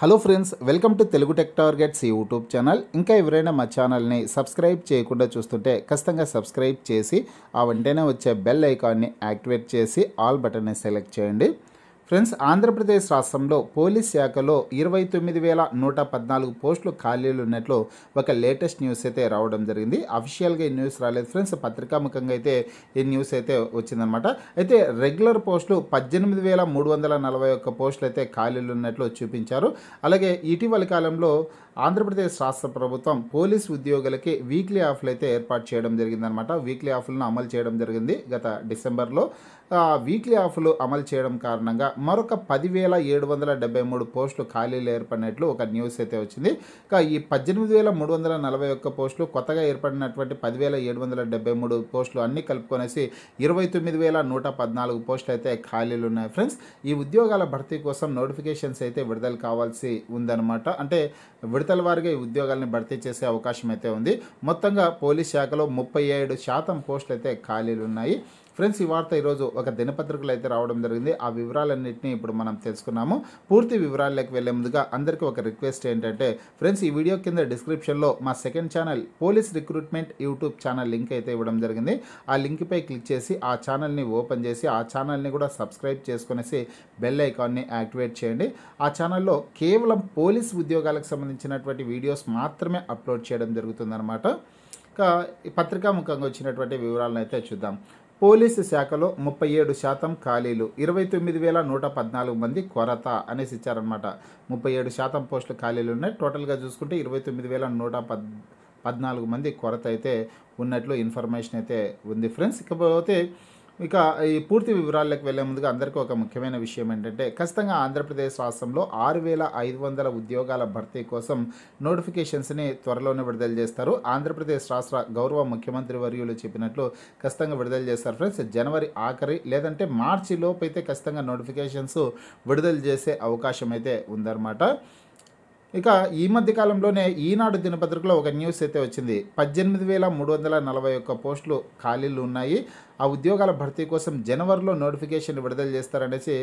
hello friends welcome to Telugu tech targets YouTube channel ఇంకా ఎవరైనా మా ఛానల్ని సబ్స్క్రైబ్ చేయకుండా చూస్తుంటే ఖచ్చితంగా సబ్స్క్రైబ్ చేసి ఆ వెంటనే వచ్చే బెల్ ఐకాన్ని యాక్టివేట్ చేసి ఆల్ బటన్ని సెలెక్ట్ చేయండి ఫ్రెండ్స్ ఆంధ్రప్రదేశ్ రాష్ట్రంలో పోలీస్ శాఖలో ఇరవై తొమ్మిది వేల నూట పద్నాలుగు పోస్టులు ఖాళీలు ఉన్నట్లు ఒక లేటెస్ట్ న్యూస్ అయితే రావడం జరిగింది అఫీషియల్గా ఈ న్యూస్ రాలేదు ఫ్రెండ్స్ పత్రికాముఖంగా అయితే ఈ న్యూస్ అయితే వచ్చిందనమాట అయితే రెగ్యులర్ పోస్టులు పద్దెనిమిది వేల మూడు వందల నలభై ఒక్క పోస్టులు అయితే ఖాళీలు ఉన్నట్లు చూపించారు అలాగే ఇటీవల కాలంలో ఆంధ్రప్రదేశ్ రాష్ట్ర ప్రభుత్వం పోలీస్ ఉద్యోగులకి వీక్లీ ఆఫ్లు అయితే ఏర్పాటు చేయడం జరిగిందనమాట వీక్లీ ఆఫ్లను అమలు చేయడం జరిగింది గత డిసెంబర్లో వీక్లీ ఆఫ్లు అమలు చేయడం కారణంగా మరొక పదివేల ఏడు వందల డెబ్బై మూడు పోస్టులు ఖాళీలు ఏర్పడినట్లు ఒక న్యూస్ అయితే వచ్చింది ఇక ఈ పద్దెనిమిది వేల మూడు వందల నలభై ఒక్క పోస్టులు కొత్తగా ఏర్పడినటువంటి పదివేల ఏడు వందల డెబ్బై మూడు పోస్టులు అన్నీ కలుపుకొనేసి ఇరవై తొమ్మిది వేల నూట పద్నాలుగు పోస్టులు అయితే ఖాళీలు ఉన్నాయి ఫ్రెండ్స్ ఈ ఉద్యోగాల భర్తీ కోసం నోటిఫికేషన్స్ అయితే విడుదల కావాల్సి ఉందన్నమాట అంటే విడుదల విడతల వారిగా ఈ ఉద్యోగాలను భర్తీ చేసే అవకాశం అయితే ఉంది మొత్తంగా పోలీస్ శాఖలో ముప్పై ఏడు శాతం పోస్టులు అయితే ఖాళీలు ఉన్నాయి ఫ్రెండ్స్ ఈ వార్త ఈరోజు ఒక దినపత్రికలు అయితే రావడం జరిగింది ఆ వివరాలన్నింటినీ ఇప్పుడు మనం తెలుసుకున్నాము పూర్తి వివరాల్లోకి వెళ్ళే ముందుగా అందరికీ ఒక రిక్వెస్ట్ ఏంటంటే ఫ్రెండ్స్ ఈ వీడియో కింద డిస్క్రిప్షన్లో మా second channel police recruitment YouTube channel link అయితే ఇవ్వడం జరిగింది ఆ లింక్పై క్లిక్ చేసి ఆ ఛానల్ని ఓపెన్ చేసి ఆ ఛానల్ని కూడా సబ్స్క్రైబ్ చేసుకునేసి బెల్ ఐకాన్ని యాక్టివేట్ చేయండి ఆ ఛానల్లో కేవలం పోలీస్ ఉద్యోగాలకు సంబంధించినటువంటి వీడియోస్ మాత్రమే అప్లోడ్ చేయడం జరుగుతుందన్నమాట ఇక పత్రికా ముఖంగా వచ్చినటువంటి వివరాలను అయితే చూద్దాం పోలీసు శాఖలో ముప్పై ఏడు శాతం ఖాళీలు ఇరవై తొమ్మిది వేల నూట పద్నాలుగు మంది కొరత అనేసి ఇచ్చారనమాట ముప్పై ఏడు శాతం పోస్టులు ఖాళీలు ఉన్నాయి టోటల్గా చూసుకుంటే ఇరవై తొమ్మిది వేల నూట పద్ పద్నాలుగు మంది కొరత అయితే ఉన్నట్లు ఇన్ఫర్మేషన్ అయితే ఉంది ఫ్రెండ్స్ ఇకపోతే ఇక ఈ పూర్తి వివరాలకు వెళ్లే ముందుగా అందరికీ ఒక ముఖ్యమైన విషయం ఏంటంటే ఖచ్చితంగా ఆంధ్రప్రదేశ్ రాష్ట్రంలో ఆరు వేల ఐదు వందల ఉద్యోగాల భర్తీ కోసం నోటిఫికేషన్స్ని త్వరలోనే విడుదల చేస్తారు ఆంధ్రప్రదేశ్ రాష్ట్ర గౌరవ ముఖ్యమంత్రి వర్యులు చెప్పినట్లు ఖచ్చితంగా విడుదల చేస్తారు ఫ్రెండ్స్ జనవరి ఆఖరి లేదంటే మార్చి లోపైతే అయితే ఖచ్చితంగా నోటిఫికేషన్స్ విడుదల చేసే అవకాశం అయితే ఉందన్నమాట ఇక ఈ మధ్య కాలంలోనే ఈనాడు దినపత్రికలో ఒక న్యూస్ అయితే వచ్చింది పద్దెనిమిది వేల మూడు వందల నలభై ఒక్క పోస్టులు ఖాళీలు ఉన్నాయి ఆ ఉద్యోగాల భర్తీ కోసం జనవరిలో నోటిఫికేషన్ విడుదల చేస్తారనేసి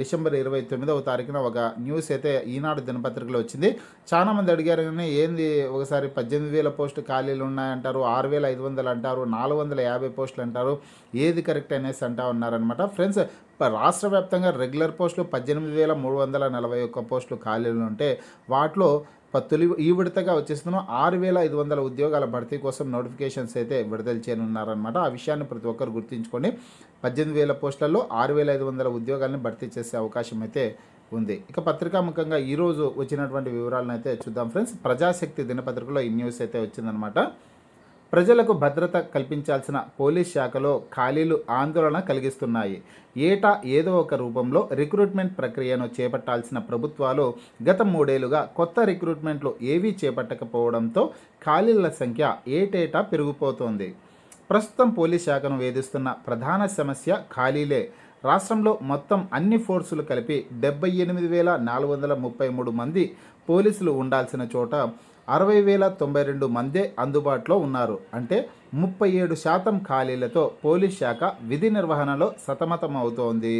డిసెంబర్ ఇరవై తొమ్మిదవ తారీఖున ఒక న్యూస్ అయితే ఈనాడు దినపత్రికలో వచ్చింది చాలామంది అడిగారు కానీ ఏంది ఒకసారి పద్దెనిమిది వేల పోస్టు ఖాళీలు ఉన్నాయంటారు ఆరు వేల ఐదు వందలు అంటారు నాలుగు వందల యాభై పోస్టులు అంటారు ఏది కరెక్ట్ అనేసి అంటా ఉన్నారనమాట ఫ్రెండ్స్ రాష్ట్ర వ్యాప్తంగా రెగ్యులర్ పోస్టులు పద్దెనిమిది వేల మూడు వందల నలభై ఒక్క పోస్టులు ఖాళీలు ఉంటే వాటిలో తొలి ఈ విడతగా వచ్చేస్తున్నాం ఆరు వేల ఐదు వందల ఉద్యోగాల భర్తీ కోసం నోటిఫికేషన్స్ అయితే విడుదల చేయనున్నారనమాట ఆ విషయాన్ని ప్రతి ఒక్కరు గుర్తుంచుకొని పద్దెనిమిది వేల పోస్టులలో ఆరు వేల ఐదు వందల ఉద్యోగాలను భర్తీ చేసే అవకాశం అయితే ఉంది ఇక పత్రికాముఖంగా ఈరోజు వచ్చినటువంటి వివరాలను అయితే చూద్దాం ఫ్రెండ్స్ ప్రజాశక్తి దినపత్రికలో ఈ న్యూస్ అయితే వచ్చిందనమాట ప్రజలకు భద్రత కల్పించాల్సిన పోలీస్ శాఖలో ఖాళీలు ఆందోళన కలిగిస్తున్నాయి ఏటా ఏదో ఒక రూపంలో రిక్రూట్మెంట్ ప్రక్రియను చేపట్టాల్సిన ప్రభుత్వాలు గత మూడేళ్లుగా కొత్త రిక్రూట్మెంట్లు ఏవీ చేపట్టకపోవడంతో ఖాళీల సంఖ్య ఏటేటా పెరిగిపోతోంది ప్రస్తుతం పోలీస్ శాఖను వేధిస్తున్న ప్రధాన సమస్య ఖాళీలే రాష్ట్రంలో మొత్తం అన్ని ఫోర్సులు కలిపి డెబ్బై ఎనిమిది వేల నాలుగు వందల ముప్పై మూడు మంది పోలీసులు ఉండాల్సిన చోట అరవై వేల తొంభై రెండు మందే అందుబాటులో ఉన్నారు అంటే ముప్పై ఏడు శాతం ఖాళీలతో పోలీస్ శాఖ విధి నిర్వహణలో సతమతమవుతోంది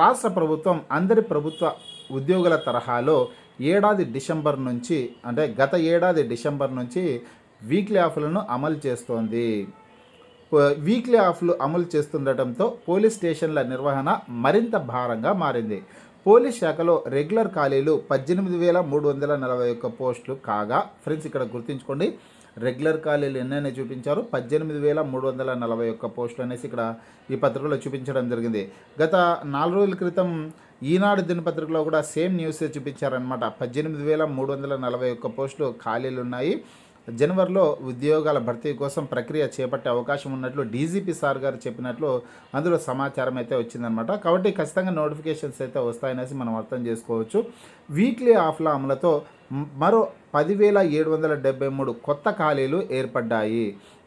రాష్ట్ర ప్రభుత్వం అందరి ప్రభుత్వ ఉద్యోగుల తరహాలో ఏడాది డిసెంబర్ నుంచి అంటే గత ఏడాది డిసెంబర్ నుంచి వీక్లీ ఆఫ్లను అమలు చేస్తోంది వీక్లీ ఆఫ్లు అమలు చేస్తుండటంతో పోలీస్ స్టేషన్ల నిర్వహణ మరింత భారంగా మారింది పోలీస్ శాఖలో రెగ్యులర్ ఖాళీలు పద్దెనిమిది వేల మూడు వందల నలభై ఒక్క పోస్టులు కాగా ఫ్రెండ్స్ ఇక్కడ గుర్తుంచుకోండి రెగ్యులర్ ఖాళీలు ఎన్నైనా చూపించారు పద్దెనిమిది వేల మూడు వందల నలభై ఒక్క పోస్టులు అనేసి ఇక్కడ ఈ పత్రికలో చూపించడం జరిగింది గత నాలుగు రోజుల క్రితం ఈనాడు దినపత్రికలో కూడా సేమ్ న్యూసే చూపించారనమాట పద్దెనిమిది వేల మూడు వందల నలభై ఒక్క పోస్టులు ఖాళీలు ఉన్నాయి జనవరిలో ఉద్యోగాల భర్తీ కోసం ప్రక్రియ చేపట్టే అవకాశం ఉన్నట్లు డీజీపీ సార్ గారు చెప్పినట్లు అందులో సమాచారం అయితే వచ్చిందనమాట కాబట్టి ఖచ్చితంగా నోటిఫికేషన్స్ అయితే వస్తాయనేసి మనం అర్థం చేసుకోవచ్చు వీక్లీ ఆఫ్ల అమలుతో మరో పదివేల ఏడు వందల డెబ్బై మూడు కొత్త ఖాళీలు ఏర్పడ్డాయి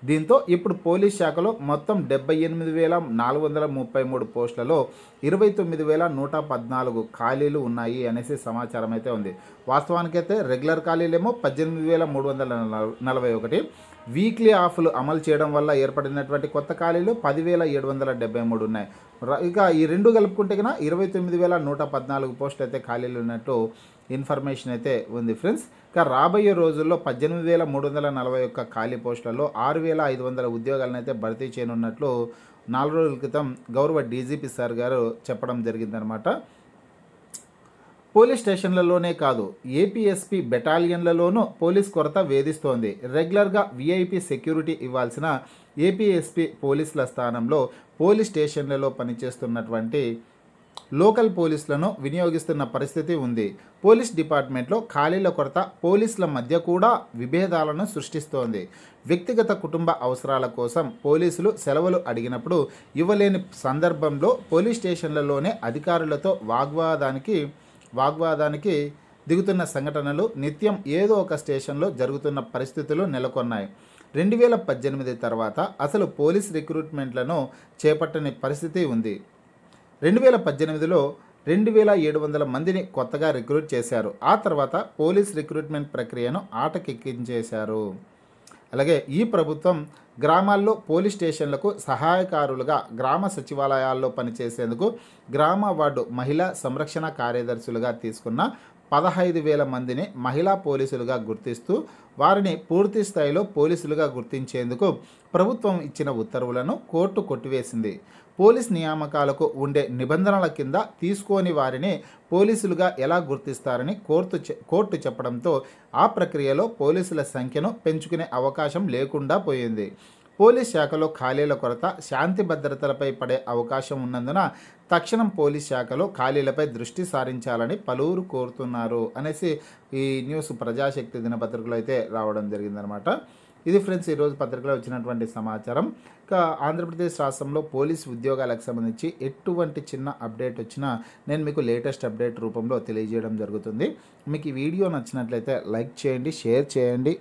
దీంతో ఇప్పుడు పోలీస్ శాఖలో మొత్తం డెబ్బై ఎనిమిది వేల నాలుగు వందల ముప్పై మూడు పోస్టులలో ఇరవై తొమ్మిది వేల నూట పద్నాలుగు ఖాళీలు ఉన్నాయి అనేసి సమాచారం అయితే ఉంది వాస్తవానికైతే రెగ్యులర్ ఖాళీలేమో పద్దెనిమిది వేల మూడు వందల నలభై ఒకటి వీక్లీ ఆఫ్లు అమలు చేయడం వల్ల ఏర్పడినటువంటి కొత్త ఖాళీలు పదివేల ఏడు వందల డెబ్బై మూడు ఉన్నాయి ఇక ఈ రెండు కలుపుకుంటే కన్నా ఇరవై తొమ్మిది వేల నూట పద్నాలుగు పోస్టులు అయితే ఖాళీలు ఉన్నట్టు ఇన్ఫర్మేషన్ అయితే ఉంది ఫ్రెండ్స్ ఇక రాబోయే రోజుల్లో పద్దెనిమిది వేల మూడు వందల నలభై ఒక్క ఖాళీ పోస్టులలో ఆరు వేల ఐదు వందల ఉద్యోగాలను అయితే భర్తీ చేయనున్నట్లు నాలుగు రోజుల క్రితం గౌరవ డీజీపీ సార్ గారు చెప్పడం జరిగిందనమాట పోలీస్ స్టేషన్లలోనే కాదు ఏపీఎస్పీ బెటాలియన్లలోనూ పోలీస్ కొరత వేధిస్తోంది రెగ్యులర్గా వీఐపీ సెక్యూరిటీ ఇవ్వాల్సిన ఏపీఎస్పీ పోలీసుల స్థానంలో పోలీస్ స్టేషన్లలో పనిచేస్తున్నటువంటి లోకల్ పోలీసులను వినియోగిస్తున్న పరిస్థితి ఉంది పోలీస్ డిపార్ట్మెంట్లో ఖాళీల కొరత పోలీసుల మధ్య కూడా విభేదాలను సృష్టిస్తోంది వ్యక్తిగత కుటుంబ అవసరాల కోసం పోలీసులు సెలవులు అడిగినప్పుడు ఇవ్వలేని సందర్భంలో పోలీస్ స్టేషన్లలోనే అధికారులతో వాగ్వాదానికి వాగ్వాదానికి దిగుతున్న సంఘటనలు నిత్యం ఏదో ఒక స్టేషన్లో జరుగుతున్న పరిస్థితులు నెలకొన్నాయి రెండు వేల పద్దెనిమిది తర్వాత అసలు పోలీస్ రిక్రూట్మెంట్లను చేపట్టని పరిస్థితి ఉంది రెండు వేల పద్దెనిమిదిలో రెండు వేల ఏడు వందల మందిని కొత్తగా రిక్రూట్ చేశారు ఆ తర్వాత పోలీస్ రిక్రూట్మెంట్ ప్రక్రియను ఆటకెక్కించేశారు అలాగే ఈ ప్రభుత్వం గ్రామాల్లో పోలీస్ స్టేషన్లకు సహాయకారులుగా గ్రామ సచివాలయాల్లో పనిచేసేందుకు గ్రామ వార్డు మహిళా సంరక్షణ కార్యదర్శులుగా తీసుకున్న పదహైదు వేల మందిని మహిళా పోలీసులుగా గుర్తిస్తూ వారిని పూర్తి స్థాయిలో పోలీసులుగా గుర్తించేందుకు ప్రభుత్వం ఇచ్చిన ఉత్తర్వులను కోర్టు కొట్టివేసింది పోలీస్ నియామకాలకు ఉండే నిబంధనల కింద తీసుకోని వారిని పోలీసులుగా ఎలా గుర్తిస్తారని కోర్టు కోర్టు చెప్పడంతో ఆ ప్రక్రియలో పోలీసుల సంఖ్యను పెంచుకునే అవకాశం లేకుండా పోయింది పోలీస్ శాఖలో ఖాళీల కొరత శాంతి భద్రతలపై పడే అవకాశం ఉన్నందున తక్షణం పోలీస్ శాఖలో ఖాళీలపై దృష్టి సారించాలని పలువురు కోరుతున్నారు అనేసి ఈ న్యూస్ ప్రజాశక్తి దినపత్రికలో అయితే రావడం జరిగిందనమాట ఇది ఫ్రెండ్స్ ఈరోజు పత్రికలో వచ్చినటువంటి సమాచారం ఇంకా ఆంధ్రప్రదేశ్ రాష్ట్రంలో పోలీస్ ఉద్యోగాలకు సంబంధించి ఎటువంటి చిన్న అప్డేట్ వచ్చినా నేను మీకు లేటెస్ట్ అప్డేట్ రూపంలో తెలియజేయడం జరుగుతుంది మీకు ఈ వీడియో నచ్చినట్లయితే లైక్ చేయండి షేర్ చేయండి